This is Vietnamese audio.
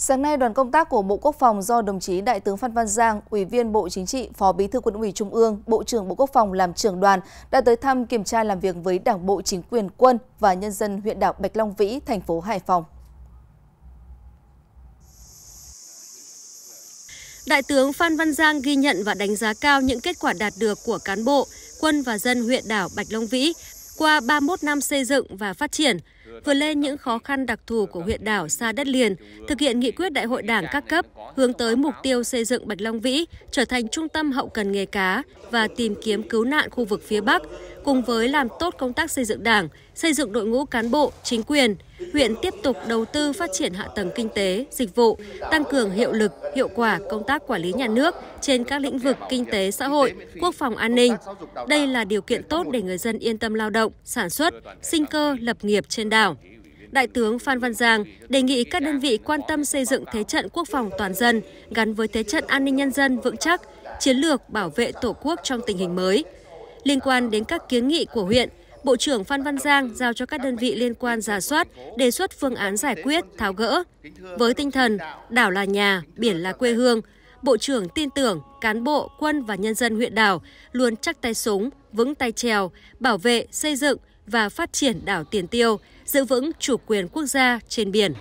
Sáng nay, đoàn công tác của Bộ Quốc phòng do đồng chí Đại tướng Phan Văn Giang, Ủy viên Bộ Chính trị, Phó Bí thư Quân ủy Trung ương, Bộ trưởng Bộ Quốc phòng làm trưởng đoàn đã tới thăm kiểm tra làm việc với Đảng bộ chính quyền quân và nhân dân huyện đảo Bạch Long Vĩ, thành phố Hải Phòng. Đại tướng Phan Văn Giang ghi nhận và đánh giá cao những kết quả đạt được của cán bộ, quân và dân huyện đảo Bạch Long Vĩ qua 31 năm xây dựng và phát triển – vượt lên những khó khăn đặc thù của huyện đảo xa đất liền, thực hiện nghị quyết đại hội đảng các cấp, hướng tới mục tiêu xây dựng Bạch Long Vĩ trở thành trung tâm hậu cần nghề cá và tìm kiếm cứu nạn khu vực phía Bắc, cùng với làm tốt công tác xây dựng đảng, xây dựng đội ngũ cán bộ, chính quyền, huyện tiếp tục đầu tư phát triển hạ tầng kinh tế, dịch vụ, tăng cường hiệu lực, hiệu quả công tác quản lý nhà nước trên các lĩnh vực kinh tế xã hội, quốc phòng an ninh. Đây là điều kiện tốt để người dân yên tâm lao động, sản xuất, sinh cơ, lập nghiệp trên đảo đảo. Đại tướng Phan Văn Giang đề nghị các đơn vị quan tâm xây dựng thế trận quốc phòng toàn dân gắn với thế trận an ninh nhân dân vững chắc, chiến lược bảo vệ Tổ quốc trong tình hình mới. Liên quan đến các kiến nghị của huyện, Bộ trưởng Phan Văn Giang giao cho các đơn vị liên quan giả soát, đề xuất phương án giải quyết, tháo gỡ. Với tinh thần đảo là nhà, biển là quê hương, Bộ trưởng tin tưởng cán bộ, quân và nhân dân huyện đảo luôn chắc tay súng, vững tay trèo, bảo vệ, xây dựng, và phát triển đảo Tiền Tiêu, giữ vững chủ quyền quốc gia trên biển.